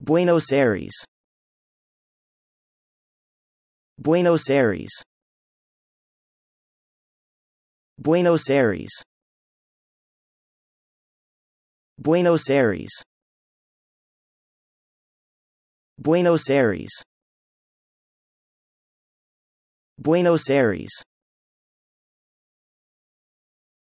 Buenos Aires Buenos Aires Buenos Aires Buenos Aires Buenos Aires Buenos Aires